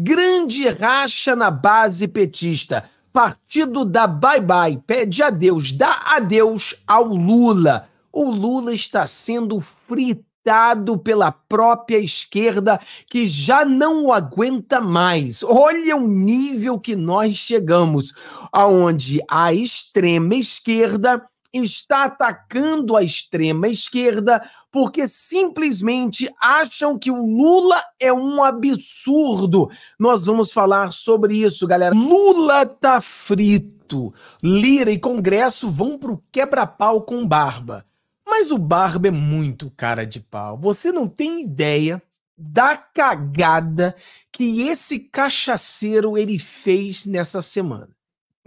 Grande racha na base petista. Partido da Bye Bye pede adeus, dá adeus ao Lula. O Lula está sendo fritado pela própria esquerda que já não o aguenta mais. Olha o nível que nós chegamos, aonde a extrema esquerda está atacando a extrema esquerda porque simplesmente acham que o Lula é um absurdo. Nós vamos falar sobre isso, galera. Lula tá frito. Lira e Congresso vão pro quebra-pau com barba. Mas o barba é muito cara de pau. Você não tem ideia da cagada que esse cachaceiro ele fez nessa semana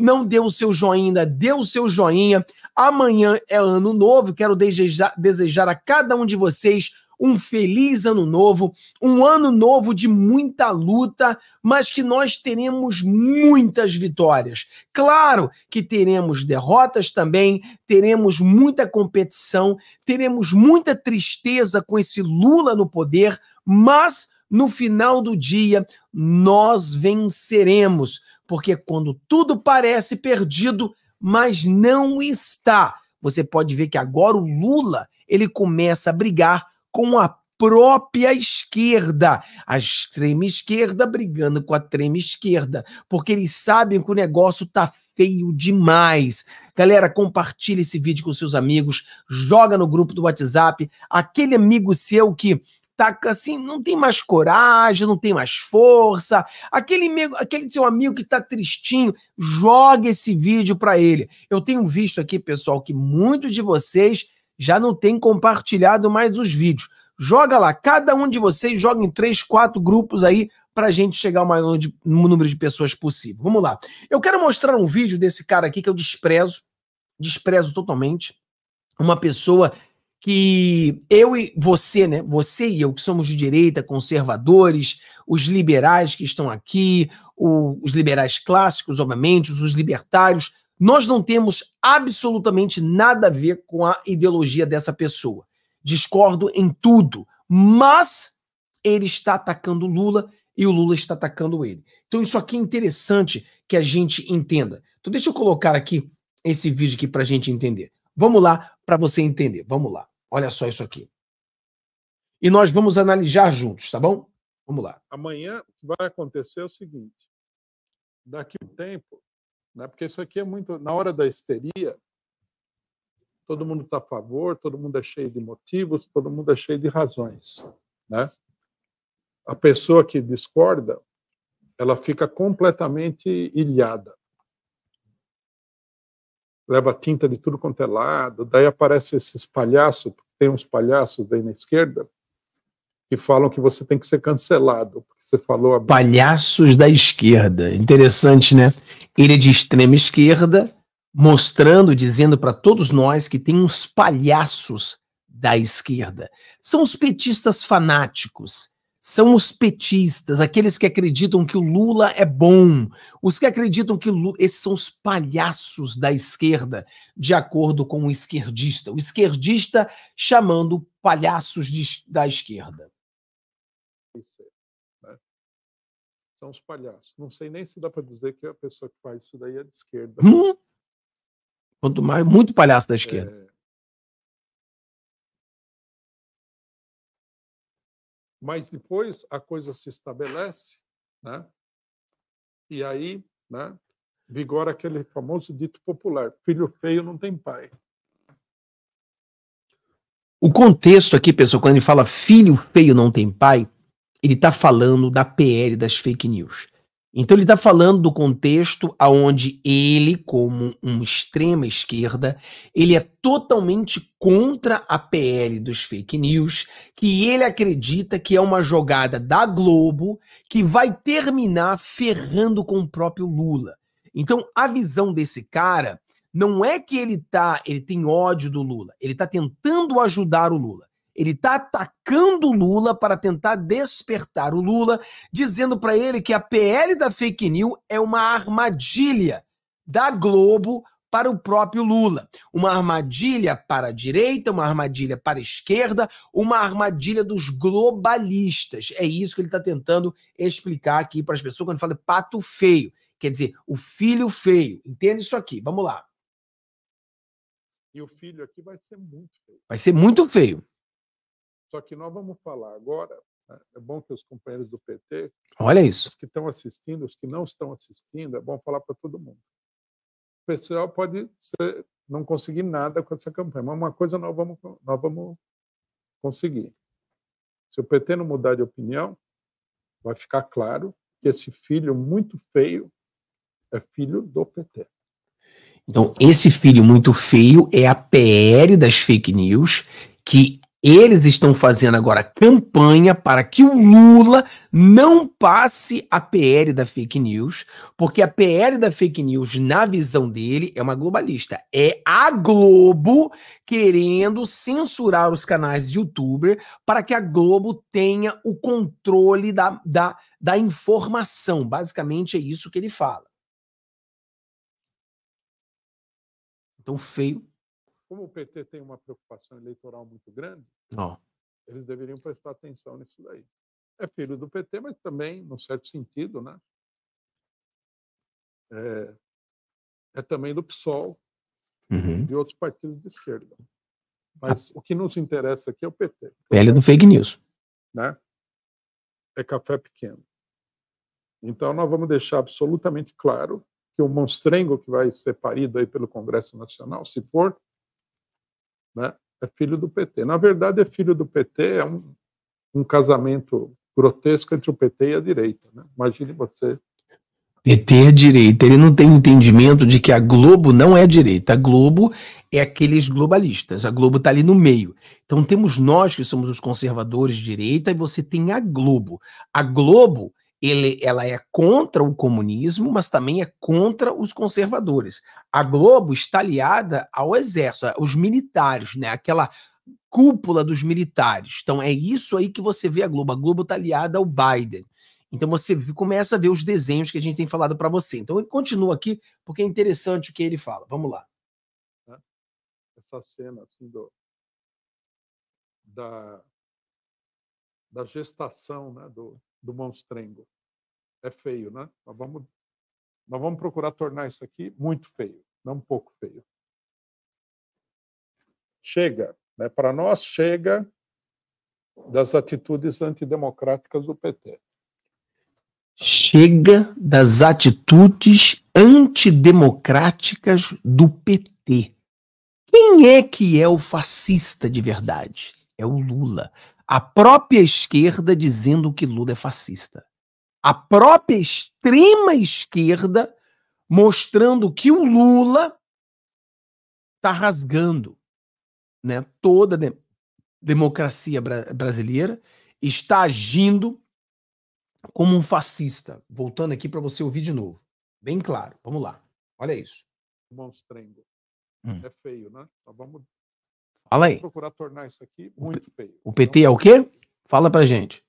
não deu o seu joinha deu o seu joinha. Amanhã é ano novo, quero desejar, desejar a cada um de vocês um feliz ano novo, um ano novo de muita luta, mas que nós teremos muitas vitórias. Claro que teremos derrotas também, teremos muita competição, teremos muita tristeza com esse Lula no poder, mas no final do dia nós venceremos porque quando tudo parece perdido, mas não está. Você pode ver que agora o Lula, ele começa a brigar com a própria esquerda, a extrema esquerda brigando com a trema esquerda, porque eles sabem que o negócio tá feio demais. Galera, compartilhe esse vídeo com seus amigos, joga no grupo do WhatsApp, aquele amigo seu que tá assim, não tem mais coragem, não tem mais força. Aquele, meu, aquele seu amigo que tá tristinho, joga esse vídeo para ele. Eu tenho visto aqui, pessoal, que muitos de vocês já não têm compartilhado mais os vídeos. Joga lá, cada um de vocês joga em três, quatro grupos aí para a gente chegar ao maior de, número de pessoas possível. Vamos lá. Eu quero mostrar um vídeo desse cara aqui que eu desprezo, desprezo totalmente. Uma pessoa que eu e você, né? Você e eu, que somos de direita, conservadores, os liberais que estão aqui, o, os liberais clássicos, obviamente, os libertários, nós não temos absolutamente nada a ver com a ideologia dessa pessoa. Discordo em tudo, mas ele está atacando o Lula e o Lula está atacando ele. Então isso aqui é interessante que a gente entenda. Então deixa eu colocar aqui esse vídeo aqui para a gente entender. Vamos lá para você entender. Vamos lá. Olha só isso aqui. E nós vamos analisar juntos, tá bom? Vamos lá. Amanhã o que vai acontecer é o seguinte: daqui um tempo, né, porque isso aqui é muito. Na hora da histeria, todo mundo está a favor, todo mundo é cheio de motivos, todo mundo é cheio de razões. Né? A pessoa que discorda, ela fica completamente ilhada leva tinta de tudo quanto é lado, daí aparece esses palhaços, tem uns palhaços aí na esquerda, que falam que você tem que ser cancelado, porque você falou... A... Palhaços da esquerda, interessante, né? Ele é de extrema esquerda, mostrando, dizendo para todos nós que tem uns palhaços da esquerda. São os petistas fanáticos, são os petistas, aqueles que acreditam que o Lula é bom, os que acreditam que Lula, esses são os palhaços da esquerda, de acordo com o esquerdista, o esquerdista chamando palhaços de, da esquerda. Isso, né? São os palhaços. Não sei nem se dá para dizer que a pessoa que faz isso daí é de esquerda. Hum? Quanto mais, muito palhaço da é. esquerda. É... mas depois a coisa se estabelece, né? E aí, né? Vigora aquele famoso dito popular: filho feio não tem pai. O contexto aqui, pessoal, quando ele fala filho feio não tem pai, ele está falando da PL das fake news. Então ele está falando do contexto aonde ele, como um extrema esquerda, ele é totalmente contra a PL dos fake news, que ele acredita que é uma jogada da Globo que vai terminar ferrando com o próprio Lula. Então a visão desse cara não é que ele tá, ele tem ódio do Lula, ele está tentando ajudar o Lula. Ele está atacando o Lula para tentar despertar o Lula, dizendo para ele que a PL da fake news é uma armadilha da Globo para o próprio Lula. Uma armadilha para a direita, uma armadilha para a esquerda, uma armadilha dos globalistas. É isso que ele está tentando explicar aqui para as pessoas quando fala pato feio. Quer dizer, o filho feio. Entende isso aqui? Vamos lá. E o filho aqui vai ser muito feio. Vai ser muito feio. Só que nós vamos falar agora. Né, é bom que os companheiros do PT, olha isso, os que estão assistindo, os que não estão assistindo, é bom falar para todo mundo. O pessoal pode ser, não conseguir nada com essa campanha, mas uma coisa nós vamos, nós vamos conseguir. Se o PT não mudar de opinião, vai ficar claro que esse filho muito feio é filho do PT. Então, esse filho muito feio é a PR das fake news que eles estão fazendo agora campanha para que o Lula não passe a PL da fake news, porque a PL da fake news, na visão dele, é uma globalista. É a Globo querendo censurar os canais de youtuber para que a Globo tenha o controle da, da, da informação. Basicamente é isso que ele fala. Então, feio como o PT tem uma preocupação eleitoral muito grande, oh. eles deveriam prestar atenção nisso daí. É filho do PT, mas também, num certo sentido, né? É, é também do PSOL uhum. e outros partidos de esquerda. Mas ah. o que nos interessa aqui é o PT. Pele do fake news. Né? É café pequeno. Então, nós vamos deixar absolutamente claro que o monstrengo que vai ser parido aí pelo Congresso Nacional, se for, né? É filho do PT. Na verdade, é filho do PT, é um, um casamento grotesco entre o PT e a direita. Né? Imagine você. PT é direita, ele não tem entendimento de que a Globo não é direita. A Globo é aqueles globalistas, a Globo está ali no meio. Então temos nós que somos os conservadores de direita e você tem a Globo. A Globo ele, ela é contra o comunismo, mas também é contra os conservadores. A Globo está aliada ao exército, aos militares, né? Aquela cúpula dos militares. Então é isso aí que você vê a Globo. A Globo está aliada ao Biden. Então você começa a ver os desenhos que a gente tem falado para você. Então ele continua aqui porque é interessante o que ele fala. Vamos lá. Né, essa cena assim do da da gestação, né, do do monstrengo. É feio, né? Mas vamos, nós vamos procurar tornar isso aqui muito feio, não um pouco feio. Chega, né? para nós, chega das atitudes antidemocráticas do PT. Chega das atitudes antidemocráticas do PT. Quem é que é o fascista de verdade? É o Lula. A própria esquerda dizendo que Lula é fascista. A própria extrema esquerda mostrando que o Lula está rasgando né, toda a de democracia bra brasileira, está agindo como um fascista. Voltando aqui para você ouvir de novo. Bem claro. Vamos lá. Olha isso. Monstrengo. Hum. É feio, né? Tá, vamos Fala aí. procurar tornar isso aqui muito feio. O PT é o quê? Fala pra gente.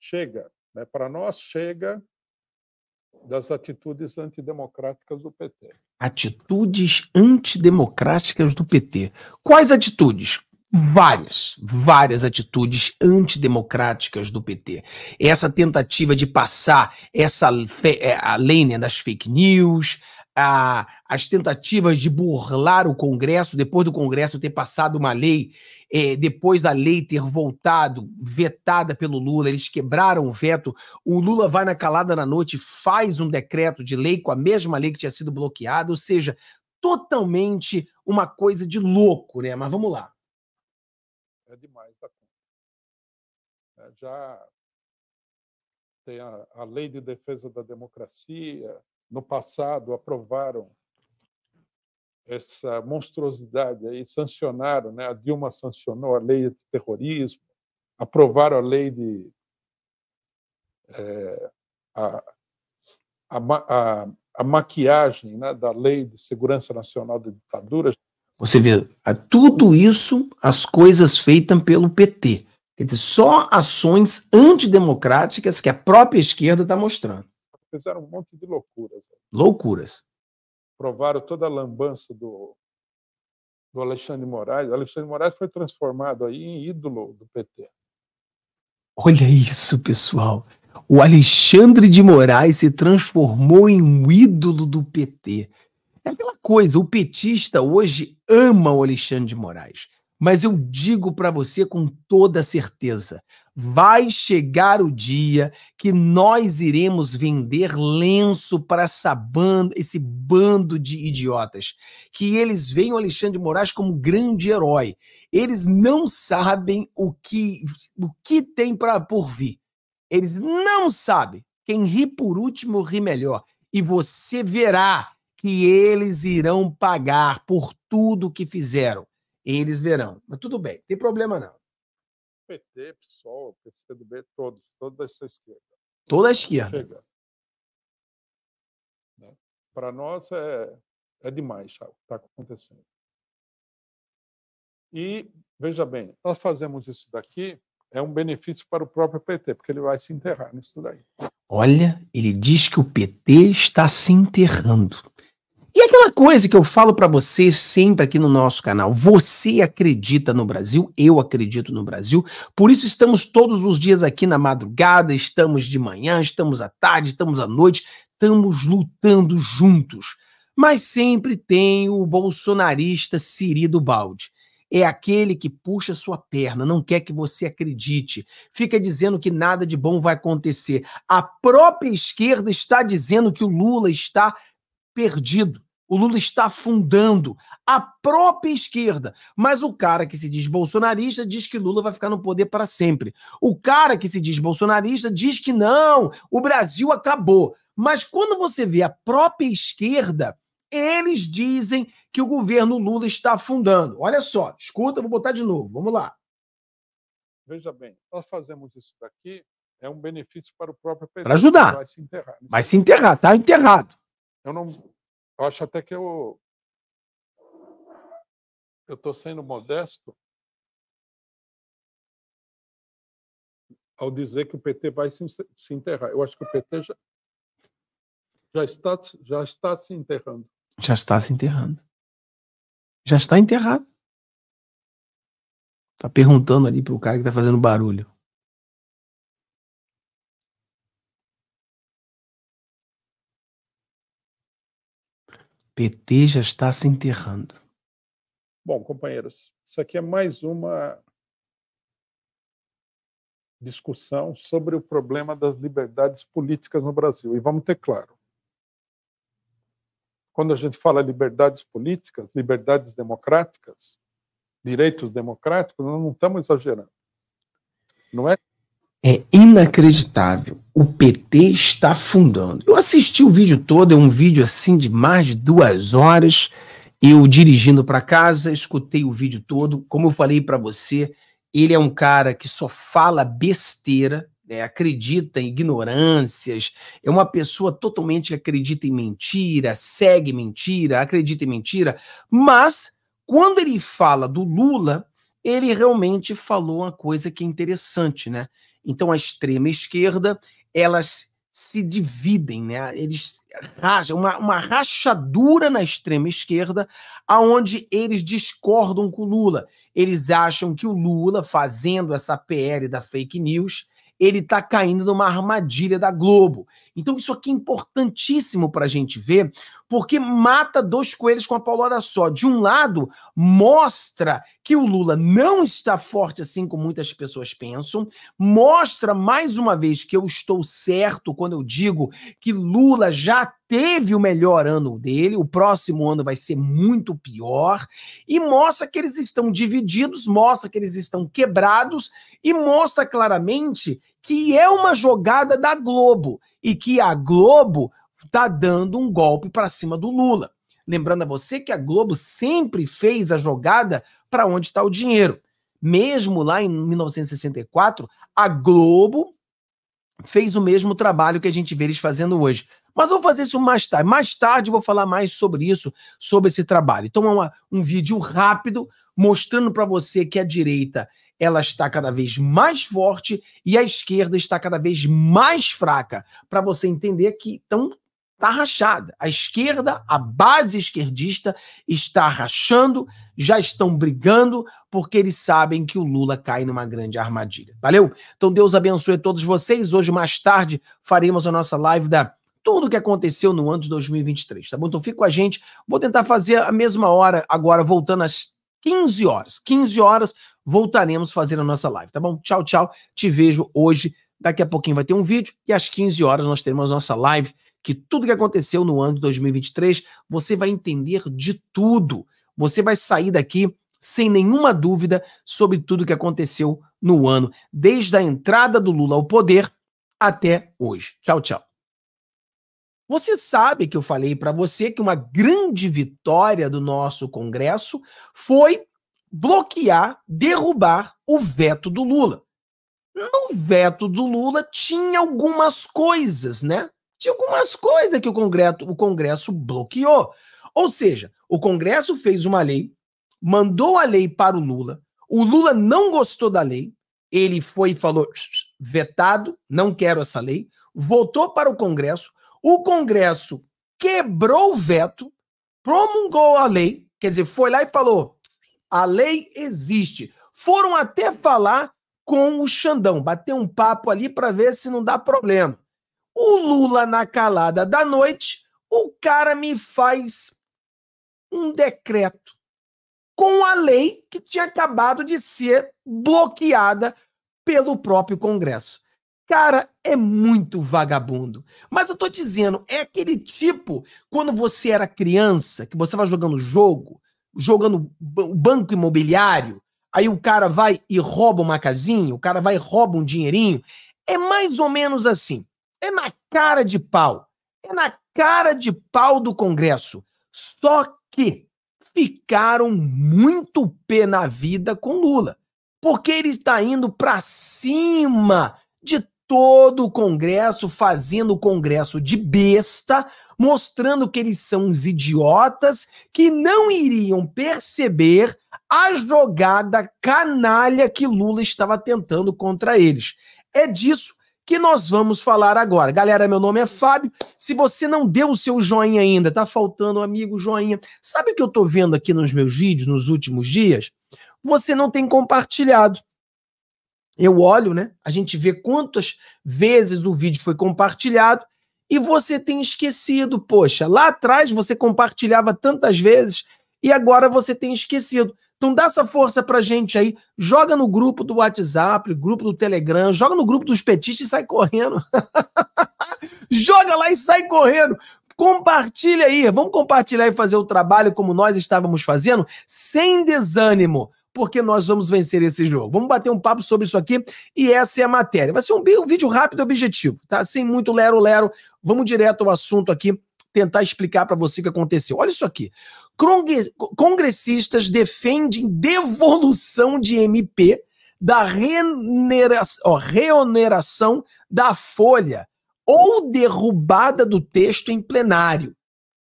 Chega, né? Para nós chega das atitudes antidemocráticas do PT. Atitudes antidemocráticas do PT. Quais atitudes? várias, várias atitudes antidemocráticas do PT. Essa tentativa de passar essa é, a lei né, das fake news, a, as tentativas de burlar o Congresso, depois do Congresso ter passado uma lei, é, depois da lei ter voltado, vetada pelo Lula, eles quebraram o veto. O Lula vai na calada na noite, faz um decreto de lei com a mesma lei que tinha sido bloqueada, ou seja, totalmente uma coisa de louco, né? Mas vamos lá. É demais tá É, já tem a, a lei de defesa da democracia, no passado aprovaram essa monstruosidade aí, sancionaram, né? A Dilma sancionou a lei de terrorismo, aprovaram a lei de é, a, a, a, a, maquiagem né, da lei de segurança nacional da ditadura. Você vê, tudo isso, as coisas feitas pelo PT. Quer dizer, só ações antidemocráticas que a própria esquerda está mostrando fizeram um monte de loucuras. Né? Loucuras. Provaram toda a lambança do, do Alexandre Moraes. O Alexandre Moraes foi transformado aí em ídolo do PT. Olha isso, pessoal. O Alexandre de Moraes se transformou em um ídolo do PT. É aquela coisa, o petista hoje ama o Alexandre de Moraes. Mas eu digo para você com toda certeza, Vai chegar o dia que nós iremos vender lenço para essa banda, esse bando de idiotas. Que eles veem o Alexandre de Moraes como grande herói. Eles não sabem o que, o que tem para por vir. Eles não sabem. Quem ri por último ri melhor. E você verá que eles irão pagar por tudo que fizeram. Eles verão. Mas tudo bem, não tem problema não. PT, PSOL, PCdoB, todos, toda essa esquerda. Toda a esquerda. Né? Para nós é, é demais o que está acontecendo. E, veja bem, nós fazemos isso daqui, é um benefício para o próprio PT, porque ele vai se enterrar nisso daí. Olha, ele diz que o PT está se enterrando. E aquela coisa que eu falo para vocês sempre aqui no nosso canal, você acredita no Brasil, eu acredito no Brasil, por isso estamos todos os dias aqui na madrugada, estamos de manhã, estamos à tarde, estamos à noite, estamos lutando juntos. Mas sempre tem o bolsonarista Siri do Balde é aquele que puxa sua perna, não quer que você acredite, fica dizendo que nada de bom vai acontecer. A própria esquerda está dizendo que o Lula está perdido. O Lula está afundando a própria esquerda. Mas o cara que se diz bolsonarista diz que Lula vai ficar no poder para sempre. O cara que se diz bolsonarista diz que não, o Brasil acabou. Mas quando você vê a própria esquerda, eles dizem que o governo Lula está afundando. Olha só, escuta, vou botar de novo. Vamos lá. Veja bem, nós fazemos isso daqui, é um benefício para o próprio PT. Para ajudar. Vai se enterrar. Né? Vai se enterrar, está enterrado. Eu não eu acho até que eu eu estou sendo modesto ao dizer que o PT vai se, se enterrar. Eu acho que o PT já, já, está, já está se enterrando. Já está se enterrando. Já está enterrado. Tá perguntando ali pro cara que tá fazendo barulho. PT já está se enterrando. Bom, companheiros, isso aqui é mais uma discussão sobre o problema das liberdades políticas no Brasil. E vamos ter claro: quando a gente fala liberdades políticas, liberdades democráticas, direitos democráticos, nós não estamos exagerando. Não é é inacreditável. O PT está afundando. Eu assisti o vídeo todo, é um vídeo assim de mais de duas horas. Eu dirigindo para casa, escutei o vídeo todo. Como eu falei para você, ele é um cara que só fala besteira, né? acredita em ignorâncias, é uma pessoa totalmente que acredita em mentira, segue mentira, acredita em mentira. Mas quando ele fala do Lula, ele realmente falou uma coisa que é interessante, né? Então a extrema esquerda, elas se dividem, né? Eles rajam uma, uma rachadura na extrema esquerda, aonde eles discordam com o Lula. Eles acham que o Lula, fazendo essa PL da fake news, ele está caindo numa armadilha da Globo. Então, isso aqui é importantíssimo para a gente ver, porque mata dois coelhos com a paulada só. De um lado, mostra que o Lula não está forte assim como muitas pessoas pensam, mostra mais uma vez que eu estou certo quando eu digo que Lula já teve o melhor ano dele, o próximo ano vai ser muito pior, e mostra que eles estão divididos, mostra que eles estão quebrados e mostra claramente que é uma jogada da Globo e que a Globo está dando um golpe para cima do Lula. Lembrando a você que a Globo sempre fez a jogada para onde está o dinheiro. Mesmo lá em 1964, a Globo fez o mesmo trabalho que a gente vê eles fazendo hoje. Mas vou fazer isso mais tarde. Mais tarde eu vou falar mais sobre isso, sobre esse trabalho. Então é uma, um vídeo rápido mostrando para você que a direita ela está cada vez mais forte e a esquerda está cada vez mais fraca, para você entender que estão está rachada. A esquerda, a base esquerdista, está rachando, já estão brigando, porque eles sabem que o Lula cai numa grande armadilha. Valeu? Então Deus abençoe todos vocês. Hoje, mais tarde, faremos a nossa live da tudo o que aconteceu no ano de 2023, tá bom? Então fica com a gente. Vou tentar fazer a mesma hora agora, voltando às 15 horas. 15 horas voltaremos fazer a nossa live, tá bom? Tchau, tchau. Te vejo hoje. Daqui a pouquinho vai ter um vídeo e às 15 horas nós teremos a nossa live que tudo que aconteceu no ano de 2023, você vai entender de tudo. Você vai sair daqui sem nenhuma dúvida sobre tudo que aconteceu no ano, desde a entrada do Lula ao poder até hoje. Tchau, tchau. Você sabe que eu falei para você que uma grande vitória do nosso Congresso foi bloquear, derrubar o veto do Lula. No veto do Lula tinha algumas coisas, né? de algumas coisas que o Congresso, o Congresso bloqueou. Ou seja, o Congresso fez uma lei, mandou a lei para o Lula, o Lula não gostou da lei, ele foi e falou vetado, não quero essa lei, voltou para o Congresso, o Congresso quebrou o veto, promulgou a lei, quer dizer, foi lá e falou: a lei existe. Foram até falar com o Xandão, bater um papo ali para ver se não dá problema. O Lula, na calada da noite, o cara me faz um decreto com a lei que tinha acabado de ser bloqueada pelo próprio Congresso. Cara, é muito vagabundo. Mas eu tô dizendo, é aquele tipo, quando você era criança, que você vai jogando jogo, jogando o banco imobiliário, aí o cara vai e rouba uma casinha, o cara vai e rouba um dinheirinho. É mais ou menos assim. É na cara de pau. É na cara de pau do Congresso. Só que ficaram muito pé na vida com Lula, porque ele está indo para cima de todo o Congresso, fazendo o Congresso de besta, mostrando que eles são uns idiotas que não iriam perceber a jogada canalha que Lula estava tentando contra eles. É disso que nós vamos falar agora. Galera, meu nome é Fábio. Se você não deu o seu joinha ainda, tá faltando um amigo joinha. Sabe o que eu tô vendo aqui nos meus vídeos nos últimos dias? Você não tem compartilhado. Eu olho, né? A gente vê quantas vezes o vídeo foi compartilhado e você tem esquecido. Poxa, lá atrás você compartilhava tantas vezes e agora você tem esquecido. Então dá essa força pra gente aí, joga no grupo do WhatsApp, grupo do Telegram, joga no grupo dos petistas e sai correndo. joga lá e sai correndo. Compartilha aí, vamos compartilhar e fazer o trabalho como nós estávamos fazendo, sem desânimo porque nós vamos vencer esse jogo. Vamos bater um papo sobre isso aqui e essa é a matéria. Vai ser um, um vídeo rápido e objetivo, tá? Sem muito lero-lero. Vamos direto ao assunto aqui, tentar explicar para você o que aconteceu. Olha isso aqui. Congressistas defendem devolução de MP da reoneração, reoneração da folha ou derrubada do texto em plenário.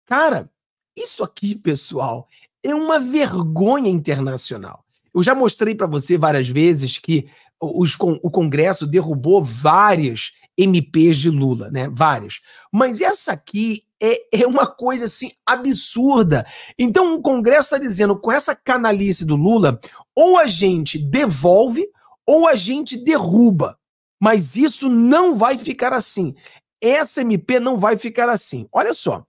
Cara, isso aqui, pessoal, é uma vergonha internacional. Eu já mostrei para você várias vezes que os, o Congresso derrubou várias MPs de Lula, né? Várias. Mas essa aqui é, é uma coisa assim absurda. Então o Congresso está dizendo, com essa canalice do Lula, ou a gente devolve ou a gente derruba. Mas isso não vai ficar assim. Essa MP não vai ficar assim. Olha só.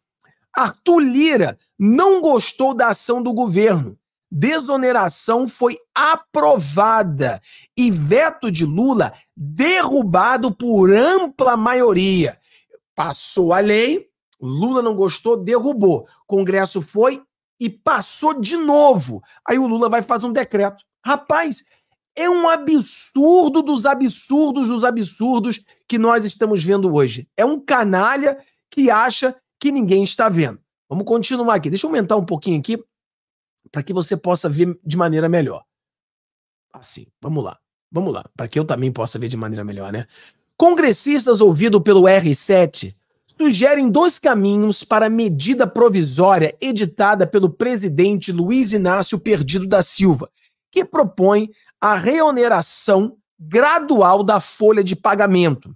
Arthur Lira não gostou da ação do governo. Desoneração foi aprovada e veto de Lula derrubado por ampla maioria. Passou a lei, Lula não gostou, derrubou. Congresso foi e passou de novo. Aí o Lula vai fazer um decreto. Rapaz, é um absurdo dos absurdos dos absurdos que nós estamos vendo hoje. É um canalha que acha que ninguém está vendo. Vamos continuar aqui. Deixa eu aumentar um pouquinho aqui para que você possa ver de maneira melhor. Assim, vamos lá. Vamos lá, para que eu também possa ver de maneira melhor, né? Congressistas ouvido pelo R7 sugerem dois caminhos para a medida provisória editada pelo presidente Luiz Inácio Perdido da Silva, que propõe a reoneração gradual da folha de pagamento,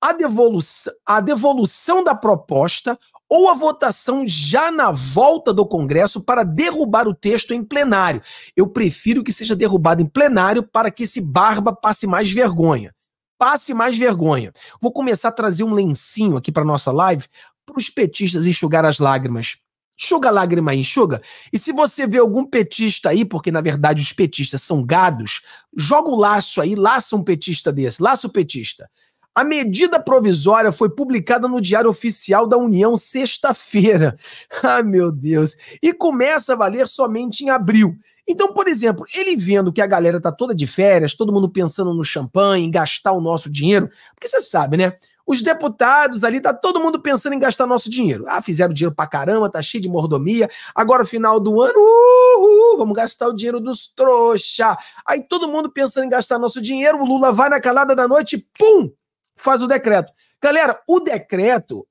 a, devolu a devolução da proposta ou a votação já na volta do Congresso para derrubar o texto em plenário. Eu prefiro que seja derrubado em plenário para que esse barba passe mais vergonha passe mais vergonha. Vou começar a trazer um lencinho aqui para nossa live para os petistas enxugar as lágrimas. Enxuga a lágrima aí, enxuga. E se você vê algum petista aí, porque na verdade os petistas são gados, joga o laço aí, laça um petista desse, laça o petista. A medida provisória foi publicada no Diário Oficial da União sexta-feira. Ah, meu Deus! E começa a valer somente em abril. Então, por exemplo, ele vendo que a galera tá toda de férias, todo mundo pensando no champanhe, em gastar o nosso dinheiro, porque você sabe, né? Os deputados ali, tá todo mundo pensando em gastar nosso dinheiro. Ah, fizeram dinheiro pra caramba, tá cheio de mordomia. Agora, final do ano, uhul, vamos gastar o dinheiro dos trouxa. Aí todo mundo pensando em gastar nosso dinheiro, o Lula vai na calada da noite, pum, faz o decreto. Galera, o decreto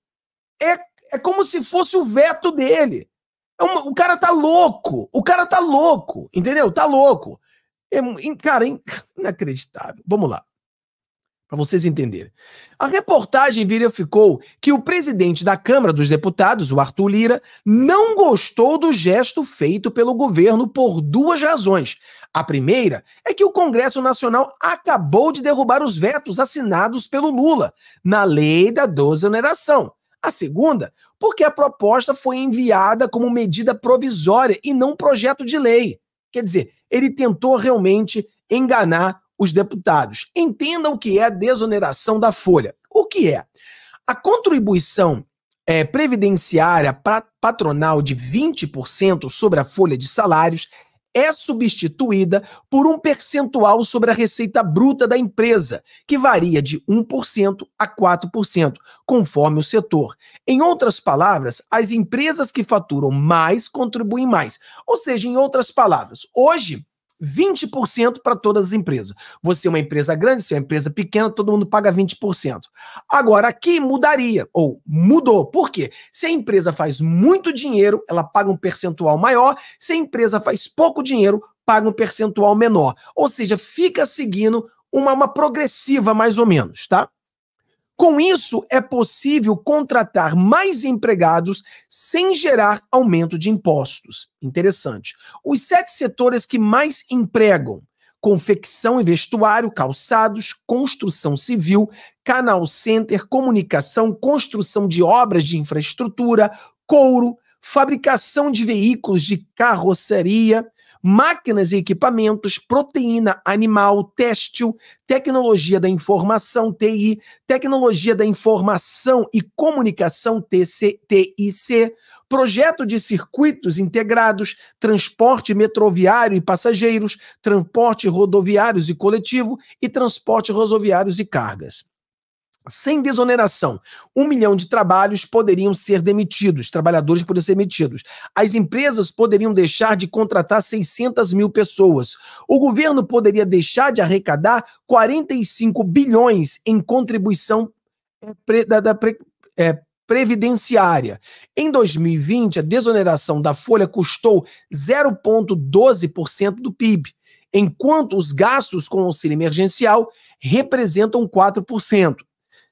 é, é como se fosse o veto dele. É uma, o cara tá louco. O cara tá louco. Entendeu? Tá louco. É, cara, inacreditável. Vamos lá. Para vocês entenderem. A reportagem verificou que o presidente da Câmara dos Deputados, o Arthur Lira, não gostou do gesto feito pelo governo por duas razões. A primeira é que o Congresso Nacional acabou de derrubar os vetos assinados pelo Lula na lei da desoneração a segunda, porque a proposta foi enviada como medida provisória e não projeto de lei. Quer dizer, ele tentou realmente enganar os deputados. Entendam o que é a desoneração da folha. O que é? A contribuição é, previdenciária patronal de 20% sobre a folha de salários é substituída por um percentual sobre a receita bruta da empresa, que varia de 1% a 4%, conforme o setor. Em outras palavras, as empresas que faturam mais contribuem mais. Ou seja, em outras palavras, hoje 20% para todas as empresas. Você é uma empresa grande, você é uma empresa pequena, todo mundo paga 20%. Agora, aqui mudaria, ou mudou. Por quê? Se a empresa faz muito dinheiro, ela paga um percentual maior. Se a empresa faz pouco dinheiro, paga um percentual menor. Ou seja, fica seguindo uma, uma progressiva, mais ou menos, tá? Com isso, é possível contratar mais empregados sem gerar aumento de impostos. Interessante. Os sete setores que mais empregam: confecção e vestuário, calçados, construção civil, canal center, comunicação, construção de obras de infraestrutura, couro, fabricação de veículos de carroceria, máquinas e equipamentos, proteína animal, têxtil, tecnologia da informação, TI, tecnologia da informação e comunicação, TC, TIC, projeto de circuitos integrados, transporte metroviário e passageiros, transporte rodoviários e coletivo e transporte rodoviários e cargas sem desoneração, um milhão de trabalhos poderiam ser demitidos, trabalhadores poderiam ser demitidos. As empresas poderiam deixar de contratar 600 mil pessoas. O governo poderia deixar de arrecadar 45 bilhões em contribuição eh, pre, da, da pre, é, previdenciária. Em 2020, a desoneração da folha custou 0,12% do PIB, enquanto os gastos com auxílio emergencial representam 4%.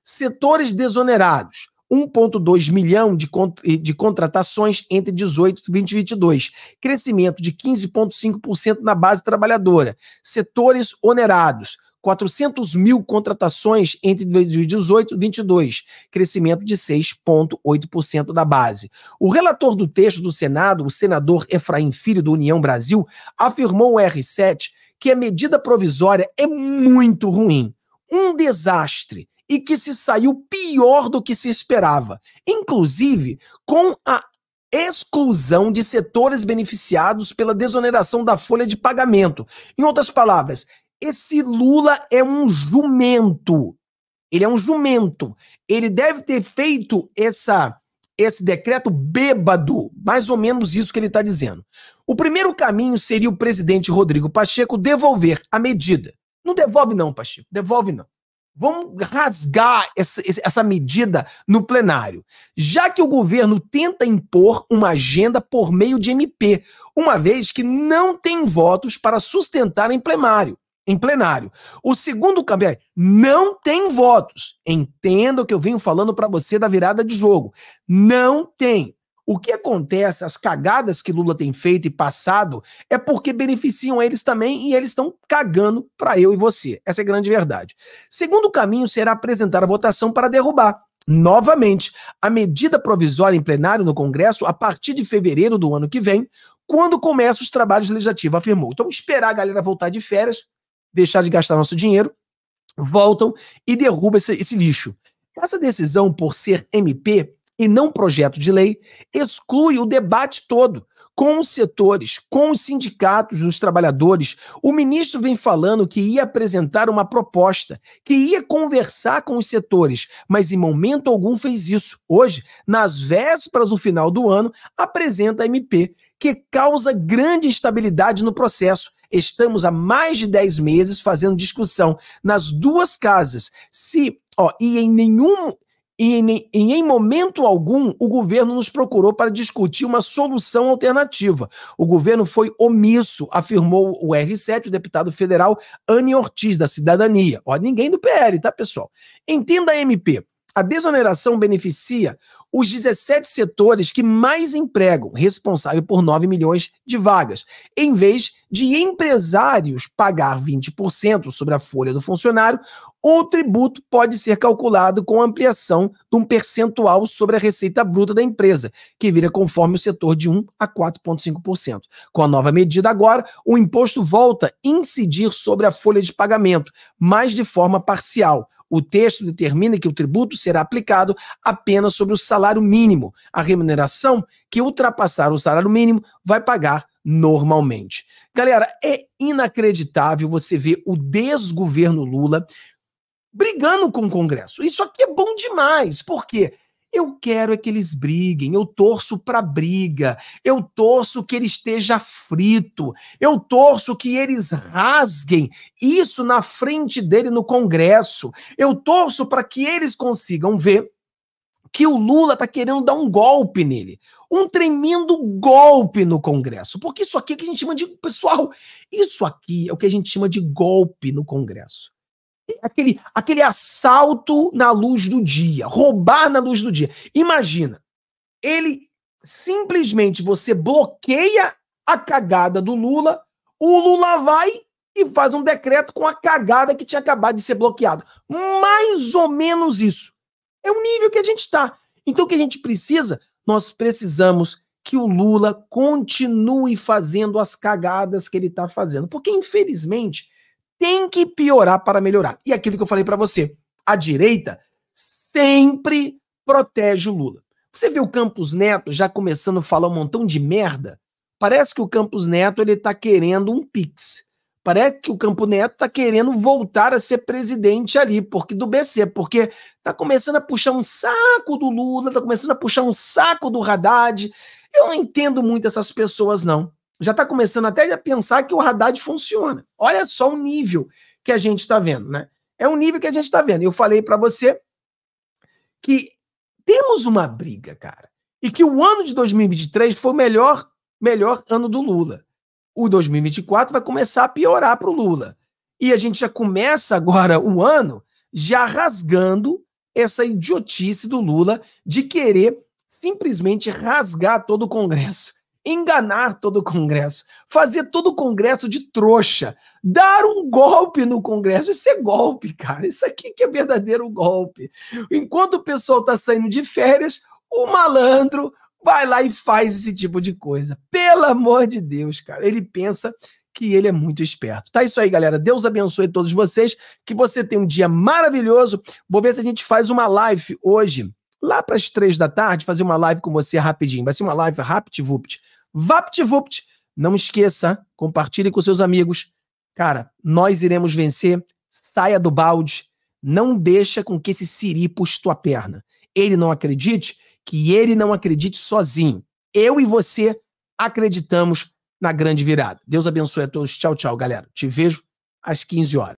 Setores desonerados. 1,2 milhão de, cont de contratações entre 18 e 2022, crescimento de 15,5% na base trabalhadora. Setores onerados, 400 mil contratações entre 2018 e 2022, crescimento de 6,8% da base. O relator do texto do Senado, o senador Efraim Filho, do União Brasil, afirmou o R7 que a medida provisória é muito ruim, um desastre e que se saiu pior do que se esperava, inclusive com a exclusão de setores beneficiados pela desoneração da folha de pagamento. Em outras palavras, esse Lula é um jumento. Ele é um jumento. Ele deve ter feito essa esse decreto bêbado, mais ou menos isso que ele está dizendo. O primeiro caminho seria o presidente Rodrigo Pacheco devolver a medida. Não devolve não, Pacheco, devolve não. Vamos rasgar essa, essa medida no plenário. Já que o governo tenta impor uma agenda por meio de MP, uma vez que não tem votos para sustentar em plenário. Em plenário. O segundo campeonato não tem votos. Entenda o que eu venho falando para você da virada de jogo. Não tem. O que acontece, as cagadas que Lula tem feito e passado, é porque beneficiam eles também e eles estão cagando para eu e você. Essa é a grande verdade. Segundo caminho será apresentar a votação para derrubar. Novamente, a medida provisória em plenário no Congresso a partir de fevereiro do ano que vem, quando começam os trabalhos legislativos, afirmou. Então, esperar a galera voltar de férias, deixar de gastar nosso dinheiro, voltam e derrubam esse, esse lixo. Essa decisão, por ser MP, e não projeto de lei, exclui o debate todo com os setores, com os sindicatos dos trabalhadores. O ministro vem falando que ia apresentar uma proposta, que ia conversar com os setores, mas em momento algum fez isso. Hoje, nas vésperas do final do ano, apresenta a MP, que causa grande instabilidade no processo. Estamos há mais de 10 meses fazendo discussão nas duas casas se Ó, e em nenhum, e em, em momento algum o governo nos procurou para discutir uma solução alternativa. O governo foi omisso, afirmou o R7, o deputado federal Anne Ortiz, da Cidadania. Ó, ninguém do PL, tá, pessoal? Entenda a MP. A desoneração beneficia os 17 setores que mais empregam, responsável por 9 milhões de vagas, em vez de empresários pagar 20% sobre a folha do funcionário, o tributo pode ser calculado com ampliação de um percentual sobre a receita bruta da empresa, que vira conforme o setor de 1 a 4,5%. Com a nova medida agora, o imposto volta a incidir sobre a folha de pagamento, mas de forma parcial o texto determina que o tributo será aplicado apenas sobre o salário mínimo, a remuneração que ultrapassar o salário mínimo vai pagar normalmente. Galera, é inacreditável você ver o desgoverno Lula brigando com o Congresso. Isso aqui é bom demais, Por quê? Eu quero é que eles briguem, eu torço para briga, eu torço que ele esteja frito, eu torço que eles rasguem isso na frente dele no Congresso, eu torço para que eles consigam ver que o Lula está querendo dar um golpe nele, um tremendo golpe no Congresso, porque isso aqui é o que a gente chama de pessoal, isso aqui é o que a gente chama de golpe no Congresso aquele, aquele assalto na luz do dia, roubar na luz do dia. Imagina, ele simplesmente você bloqueia a cagada do Lula, o Lula vai e faz um decreto com a cagada que tinha acabado de ser bloqueado. Mais ou menos isso. É o nível que a gente está. Então o que a gente precisa? Nós precisamos que o Lula continue fazendo as cagadas que ele está fazendo. Porque, infelizmente, tem que piorar para melhorar. E aquilo que eu falei para você, a direita sempre protege o Lula. Você vê o Campos Neto já começando a falar um montão de merda? Parece que o Campos Neto ele tá querendo um pix. Parece que o Campos Neto tá querendo voltar a ser presidente ali, porque do BC, porque tá começando a puxar um saco do Lula, tá começando a puxar um saco do Haddad. Eu não entendo muito essas pessoas não já está começando até a pensar que o Haddad funciona. Olha só o nível que a gente está vendo, né? É um nível que a gente está vendo. Eu falei para você que temos uma briga, cara, e que o ano de 2023 foi o melhor, melhor ano do Lula. O 2024 vai começar a piorar para o Lula. E a gente já começa agora o ano já rasgando essa idiotice do Lula de querer simplesmente rasgar todo o Congresso enganar todo o Congresso, fazer todo o Congresso de trouxa, dar um golpe no Congresso. Isso é golpe, cara. Isso aqui que é verdadeiro golpe. Enquanto o pessoal está saindo de férias, o malandro vai lá e faz esse tipo de coisa. Pelo amor de Deus, cara. Ele pensa que ele é muito esperto. Tá isso aí, galera. Deus abençoe todos vocês. Que você tenha um dia maravilhoso. Vou ver se a gente faz uma live hoje lá para as três da tarde, fazer uma live com você rapidinho. Vai ser uma live raptivupt. Vaptvupt. Não esqueça, compartilhe com seus amigos. Cara, nós iremos vencer. Saia do balde. Não deixa com que esse Siri puxe tua perna. Ele não acredite, que ele não acredite sozinho. Eu e você acreditamos na grande virada. Deus abençoe a todos. Tchau, tchau, galera. Te vejo às 15 horas.